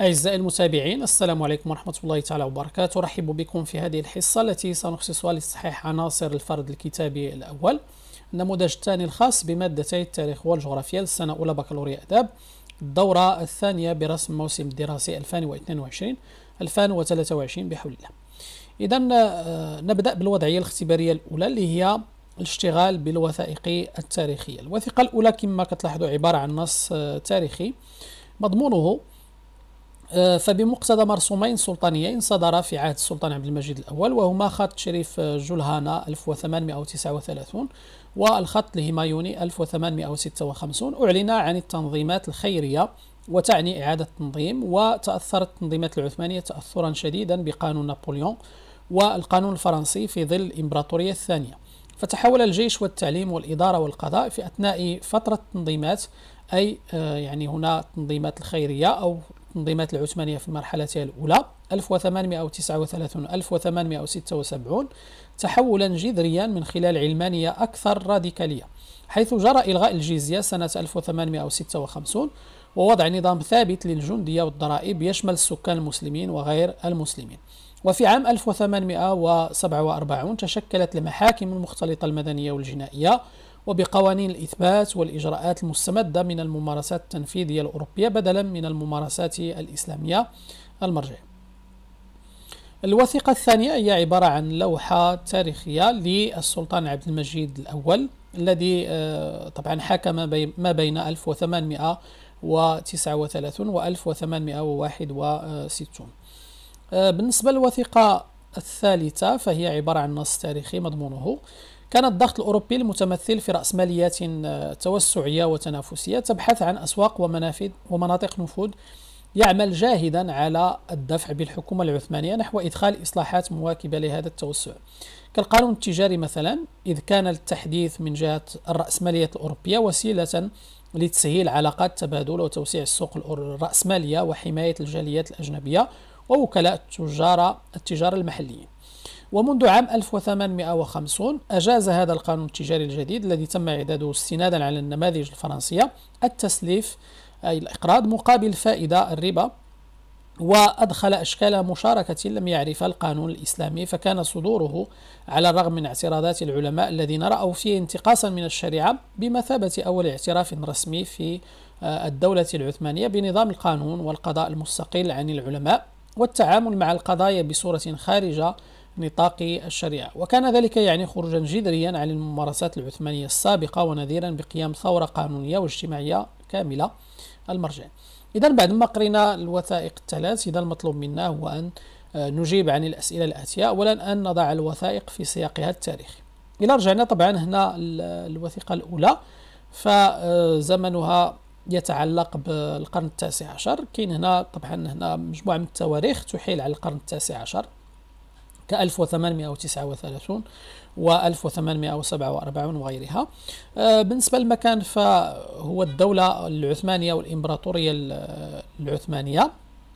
أعزائي المتابعين السلام عليكم ورحمة الله تعالى وبركاته أرحب بكم في هذه الحصة التي سنخصصها لتصحيح عناصر الفرد الكتابي الأول النموذج الثاني الخاص بمادتي التاريخ والجغرافيا للسنة أولى بكالوريا آداب الدورة الثانية برسم موسم الدراسي 2022 2023 بحول الله إذا آه، نبدأ بالوضعية الاختبارية الأولى اللي هي الاشتغال بالوثائق التاريخية الوثيقة الأولى كما كتلاحظوا عبارة عن نص آه، تاريخي مضمونه آه، فبمقتضى مرسومين سلطانيين صدرا في عهد السلطان عبد المجيد الأول وهما خط شريف آه، جلهانة 1839 والخط الهمايوني 1856 أعلن عن التنظيمات الخيرية وتعني إعادة التنظيم وتأثرت التنظيمات العثمانية تأثرا شديدا بقانون نابليون والقانون الفرنسي في ظل الإمبراطورية الثانية فتحول الجيش والتعليم والإدارة والقضاء في أثناء فترة التنظيمات أي آه، يعني هنا التنظيمات الخيرية أو التنظيمات العثمانية في مرحلتها الأولى 1839 1876 تحولا جذريا من خلال علمانية أكثر راديكالية حيث جرى إلغاء الجيزية سنة 1856 ووضع نظام ثابت للجندية والضرائب يشمل السكان المسلمين وغير المسلمين وفي عام 1847 تشكلت المحاكم المختلطة المدنية والجنائية وبقوانين الإثبات والإجراءات المستمدة من الممارسات التنفيذية الأوروبية بدلا من الممارسات الإسلامية المرجعية الوثيقة الثانية هي عبارة عن لوحة تاريخية للسلطان عبد المجيد الأول الذي آه، طبعا حكم ما بين 1839 و 1861 بالنسبة للوثيقة الثالثة فهي عبارة عن نص تاريخي مضمونه كان الضغط الأوروبي المتمثل في رأسماليات آه، توسعية وتنافسية تبحث عن أسواق ومنافذ ومناطق نفوذ يعمل جاهدا على الدفع بالحكومة العثمانية نحو إدخال إصلاحات مواكبة لهذا التوسع كالقانون التجاري مثلا إذ كان التحديث من جهة الرأسمالية الأوروبية وسيلة لتسهيل علاقات تبادل وتوسيع السوق الرأسمالية وحماية الجاليات الأجنبية ووكلاء التجارة التجارة المحليين ومنذ عام 1850 أجاز هذا القانون التجاري الجديد الذي تم إعداده استنادا على النماذج الفرنسية التسليف أي الإقراض مقابل فائدة الربا وأدخل أشكال مشاركة لم يعرفها القانون الإسلامي فكان صدوره على الرغم من اعتراضات العلماء الذين رأوا فيه انتقاصا من الشريعة بمثابة أول اعتراف رسمي في آه، الدولة العثمانية بنظام القانون والقضاء المستقل عن العلماء والتعامل مع القضايا بصورة خارجة نطاق الشريعة وكان ذلك يعني خروجا جذريا عن الممارسات العثمانية السابقة ونذيرا بقيام ثورة قانونية واجتماعية كاملة المرجع إذا بعد ما قرينا الوثائق الثلاث إذا المطلوب منا هو أن آه، نجيب عن الأسئلة الآتية أولا أن نضع الوثائق في سياقها التاريخي إلى رجعنا طبعا هنا الوثيقة الأولى فزمنها يتعلق بالقرن التاسع عشر كاين هنا طبعا هنا مجموعة من التواريخ تحيل على القرن التاسع عشر ك 1839 و 1847 وغيرها آه، بالنسبة للمكان فهو الدولة العثمانية والإمبراطورية العثمانية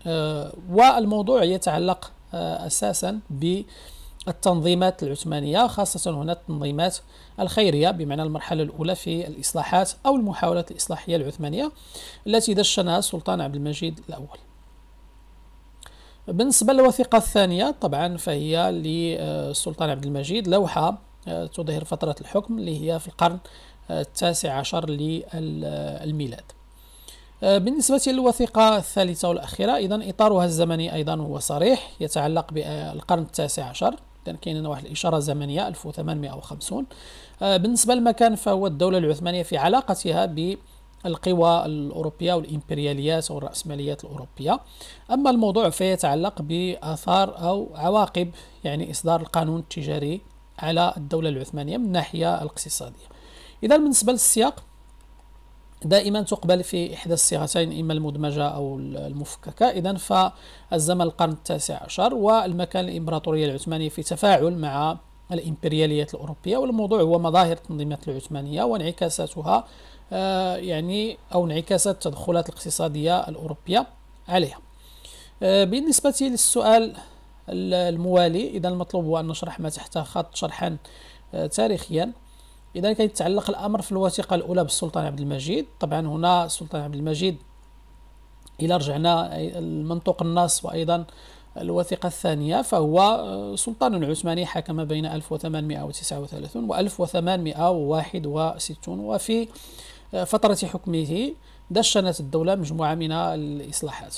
آه، والموضوع يتعلق آه، أساسا ب التنظيمات العثمانية خاصة هنا التنظيمات الخيرية بمعنى المرحلة الأولى في الإصلاحات أو المحاولات الإصلاحية العثمانية التي دشنها السلطان عبد المجيد الأول بالنسبة للوثيقة الثانية طبعا فهي للسلطان عبد المجيد لوحة آه، تظهر فترة الحكم اللي هي في القرن آه، التاسع عشر للميلاد آه، بالنسبة للوثيقة الثالثة والأخيرة إذا إطارها الزمني أيضا هو صريح يتعلق بالقرن التاسع عشر لأن كاين واحد الإشارة زمنية 1850 بالنسبة للمكان فهو الدولة العثمانية في علاقتها ب القوى الأوروبية والإمبرياليات والرأسماليات الأوروبية أما الموضوع فيتعلق بآثار أو عواقب يعني إصدار القانون التجاري على الدولة العثمانية من الناحية الاقتصادية إذا بالنسبة للسياق دائما تقبل في إحدى الصيغتين إما المدمجة أو المفككة إذا فالزمن القرن التاسع عشر والمكان الإمبراطورية العثمانية في تفاعل مع الإمبرياليات الأوروبية والموضوع هو مظاهر التنظيمات العثمانية وانعكاساتها آه، يعني أو انعكاسات التدخلات الاقتصادية الأوروبية عليها آه، بالنسبة للسؤال الموالي إذا المطلوب هو أن نشرح ما تحت خط شرحا آه، تاريخيا إذا كان يتعلق الأمر في الوثيقة الأولى بالسلطان عبد المجيد طبعا هنا السلطان عبد المجيد إلى رجعنا المنطوق النص وأيضا الوثيقة الثانية فهو آه، سلطان عثماني حكم بين 1839 و 1861 وفي آه، فترة حكمه دشنت الدولة مجموعة من الإصلاحات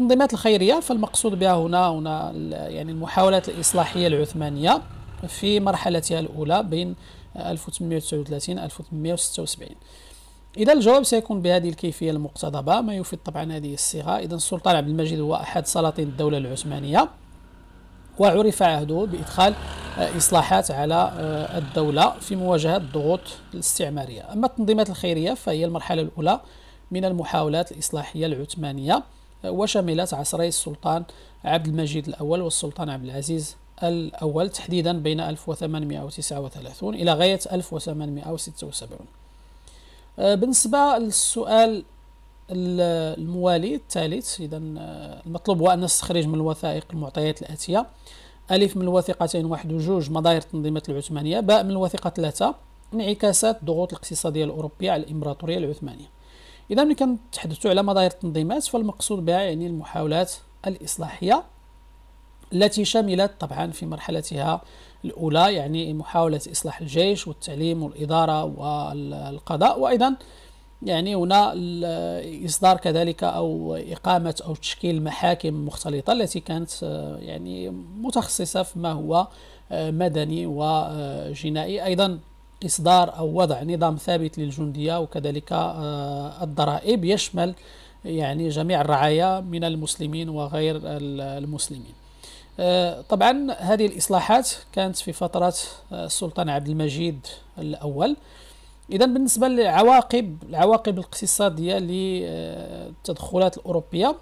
التنظيمات الخيرية فالمقصود بها هنا هنا يعني المحاولات الإصلاحية العثمانية في مرحلتها الأولى بين 1839 1876 إذا الجواب سيكون بهذه الكيفية المقتضبة ما يفيد طبعا هذه الصيغة إذا السلطان عبد المجيد هو أحد سلاطين الدولة العثمانية وعرف عهده بإدخال آه، إصلاحات على آه، الدولة في مواجهة الضغوط الاستعمارية أما التنظيمات الخيرية فهي المرحلة الأولى من المحاولات الإصلاحية العثمانية آه، وشملت عصري السلطان عبد المجيد الأول والسلطان عبد العزيز الأول تحديدا بين 1839 إلى غاية 1876 آه، بالنسبة للسؤال الموالي الثالث إذا آه، المطلوب هو أن نستخرج من الوثائق المعطيات الآتية ألف من الوثيقتين واحد وجوج مظاهر التنظيمات العثمانية باء من الوثيقة ثلاثة انعكاسات الضغوط الاقتصادية الأوروبية على الإمبراطورية العثمانية إذا ملي كنتحدثوا على مظاهر التنظيمات فالمقصود بها يعني المحاولات الإصلاحية التي شملت طبعا في مرحلتها الأولى يعني محاولة إصلاح الجيش والتعليم والإدارة والقضاء وأيضا يعني هنا إصدار كذلك أو إقامة أو تشكيل محاكم مختلطة التي كانت آه، يعني متخصصة فيما هو آه، مدني وجنائي أيضا إصدار أو وضع نظام ثابت للجندية وكذلك آه، الضرائب يشمل يعني جميع الرعايا من المسلمين وغير المسلمين آه، طبعا هذه الإصلاحات كانت في فترة آه، السلطان عبد المجيد الأول إذا بالنسبة لعواقب العواقب الاقتصادية للتدخلات الأوروبية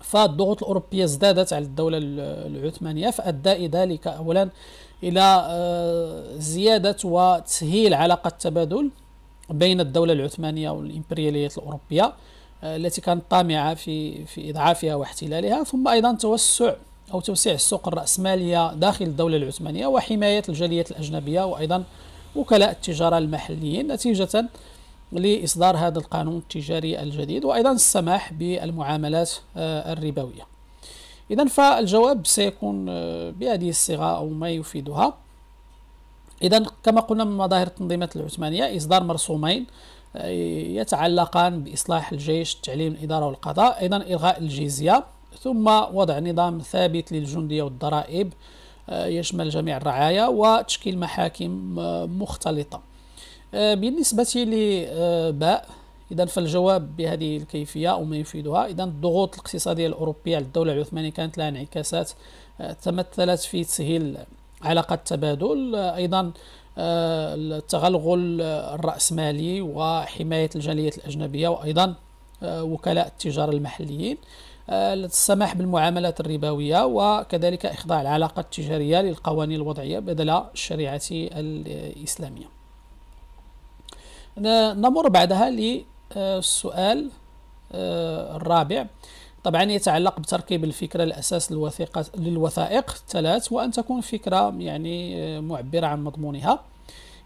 فالضغوط الأوروبية ازدادت على الدولة العثمانية فأدى ذلك أولا إلى آه، زيادة وتسهيل علاقة التبادل بين الدولة العثمانية والإمبرياليات الأوروبية التي كانت طامعة في في إضعافها واحتلالها ثم أيضا توسع أو توسيع السوق الرأسمالية داخل الدولة العثمانية وحماية الجاليات الأجنبية وأيضا وكلاء التجارة المحليين نتيجة لإصدار هذا القانون التجاري الجديد وأيضا السماح بالمعاملات آه، الربوية إذا فالجواب سيكون آه، بهذه الصيغة أو ما يفيدها إذا كما قلنا من مظاهر التنظيمات العثمانية إصدار مرسومين آه، يتعلقان بإصلاح الجيش التعليم الإدارة والقضاء أيضا إلغاء الجيزية ثم وضع نظام ثابت للجندية والضرائب آه، يشمل جميع الرعايا وتشكيل محاكم آه، مختلطة آه، بالنسبة لباء إذا فالجواب بهذه الكيفية أو ما يفيدها إذا الضغوط الاقتصادية الأوروبية على الدولة العثمانية كانت لها انعكاسات تمثلت في تسهيل علاقة التبادل أيضا التغلغل الرأسمالي وحماية الجاليات الأجنبية وأيضا وكلاء التجارة المحليين السماح بالمعاملات الربوية وكذلك إخضاع العلاقة التجارية للقوانين الوضعية بدل الشريعة الإسلامية نمر بعدها للسؤال آه، الرابع طبعا يتعلق بتركيب الفكرة الأساس للوثيقة للوثائق الثلاث وأن تكون فكرة يعني آه، معبرة عن مضمونها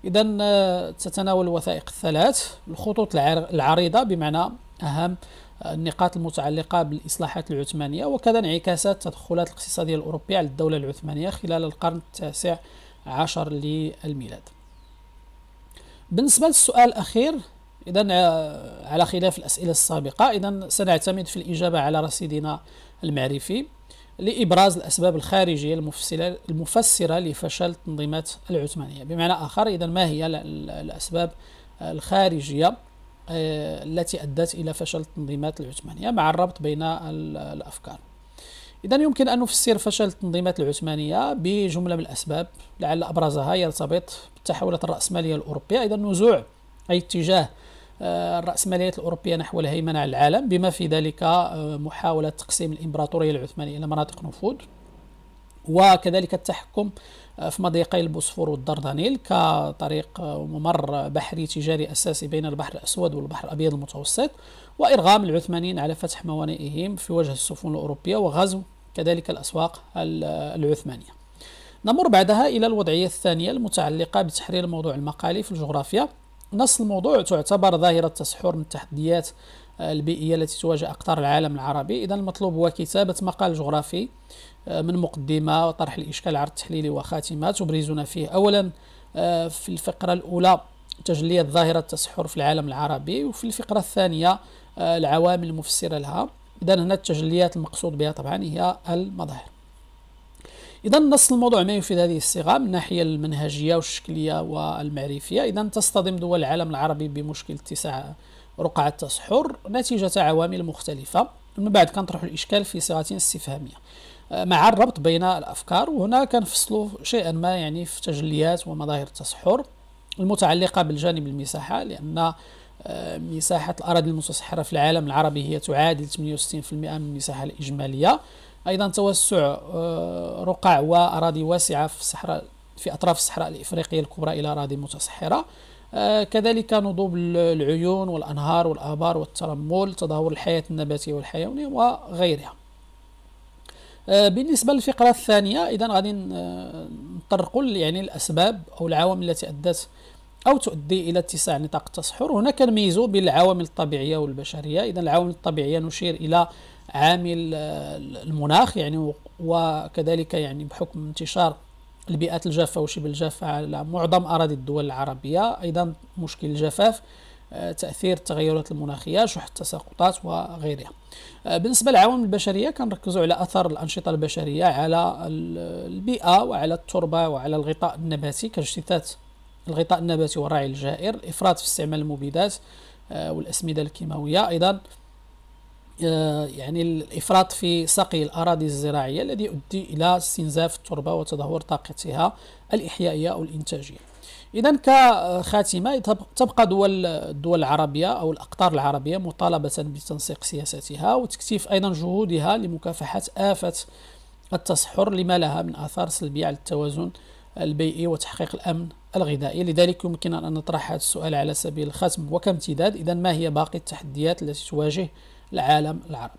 إذا آه، تتناول الوثائق الثلاث الخطوط العريضة بمعنى أهم النقاط المتعلقة بالإصلاحات العثمانية وكذا انعكاسات التدخلات الاقتصادية الأوروبية على الدولة العثمانية خلال القرن التاسع عشر للميلاد بالنسبة للسؤال الأخير إذا آه، على خلاف الأسئلة السابقة إذا سنعتمد في الإجابة على رصيدنا المعرفي لإبراز الأسباب الخارجية المفسرة, المفسرة لفشل التنظيمات العثمانية بمعنى آخر إذا ما هي الأسباب الخارجية آه، التي أدت إلى فشل التنظيمات العثمانية مع الربط بين الأفكار إذا يمكن أن نفسر فشل التنظيمات العثمانية بجملة من الأسباب لعل أبرزها يرتبط بتحولات الرأسمالية الأوروبية إذا نزوع أي اتجاه آه، الرأسمالية الأوروبية نحو الهيمنة على العالم بما في ذلك آه، محاولة تقسيم الإمبراطورية العثمانية إلى مناطق نفوذ وكذلك التحكم في مضيقي البوسفور والدردنيل كطريق ممر بحري تجاري أساسي بين البحر الأسود والبحر الأبيض المتوسط وإرغام العثمانيين على فتح موانئهم في وجه السفن الأوروبية وغزو كذلك الأسواق العثمانية نمر بعدها إلى الوضعية الثانية المتعلقة بتحرير موضوع المقالي في الجغرافيا نص الموضوع تعتبر ظاهرة تسحر من التحديات البيئيه التي تواجه اقطار العالم العربي اذا المطلوب هو كتابه مقال جغرافي آه، من مقدمه وطرح الاشكال عرض تحليلي وخاتمه تبرزنا فيه اولا آه، في الفقره الاولى تجلية ظاهرة التسحر في العالم العربي وفي الفقرة الثانية آه، العوامل المفسرة لها إذا هنا التجليات المقصود بها طبعا هي المظاهر إذا نص الموضوع ما يفيد هذه الصيغة من الناحية المنهجية والشكلية والمعرفية إذا تصطدم دول العالم العربي بمشكل اتساع رقعة تسحر نتيجة عوامل مختلفة من بعد كنطرحوا الإشكال في صيغة استفهامية آه، مع الربط بين الأفكار وهنا كنفصلوا شيئا ما يعني في تجليات ومظاهر التسحر المتعلقة بالجانب المساحة لأن آه، مساحة الأراضي المتسحرة في العالم العربي هي تعادل 68% من المساحة الإجمالية أيضا توسع آه، رقع وأراضي واسعة في الصحراء في أطراف الصحراء الإفريقية الكبرى إلى أراضي متسحرة آه، كذلك نضوب العيون والأنهار والآبار والترمل تدهور الحياة النباتية والحيوانية وغيرها آه، بالنسبة للفقرة الثانية إذا غادي نطرقوا يعني الأسباب أو العوامل التي أدت أو تؤدي إلى اتساع نطاق التصحر هناك كنميزو بين العوامل الطبيعية والبشرية إذا العوامل الطبيعية نشير إلى عامل آه، المناخ يعني وكذلك يعني بحكم انتشار البيئات الجافة وشبه الجافة على معظم أراضي الدول العربية أيضا مشكل الجفاف آه، تأثير التغيرات المناخية شح التساقطات وغيرها آه، بالنسبة للعوامل البشرية كنركزوا على أثر الأنشطة البشرية على البيئة وعلى التربة وعلى الغطاء النباتي كاجتثاث الغطاء النباتي والرعي الجائر الإفراط في استعمال المبيدات آه، والأسمدة الكيماوية أيضا آه، يعني الافراط في سقي الاراضي الزراعيه الذي يؤدي الى استنزاف التربه وتدهور طاقتها الاحيائيه او الانتاجيه اذا كخاتمه تبقى دول الدول العربيه او الاقطار العربيه مطالبه بتنسيق سياساتها وتكثيف ايضا جهودها لمكافحه افه التصحر لما لها من اثار سلبيه على التوازن البيئي وتحقيق الامن الغذائي لذلك يمكن ان نطرح هذا السؤال على سبيل الختم وكامتداد اذا ما هي باقي التحديات التي تواجه العالم العربي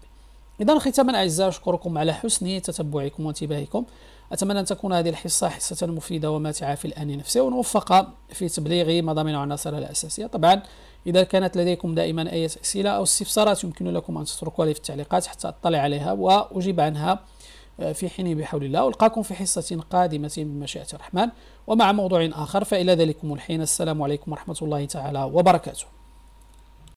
إذا ختاما أعزائي أشكركم على حسن تتبعكم وانتباهكم أتمنى أن تكون هذه الحصة حصة مفيدة وماتعة في الآن نفسه ونوفق في تبليغ مضامين عناصرها الأساسية طبعا إذا كانت لديكم دائما أي أسئلة أو استفسارات يمكن لكم أن تتركوها لي في التعليقات حتى أطلع عليها وأجيب عنها آه، في حين بحول الله ألقاكم في حصة قادمة بمشيئة الرحمن ومع موضوع آخر فإلى ذلكم الحين السلام عليكم ورحمة الله تعالى وبركاته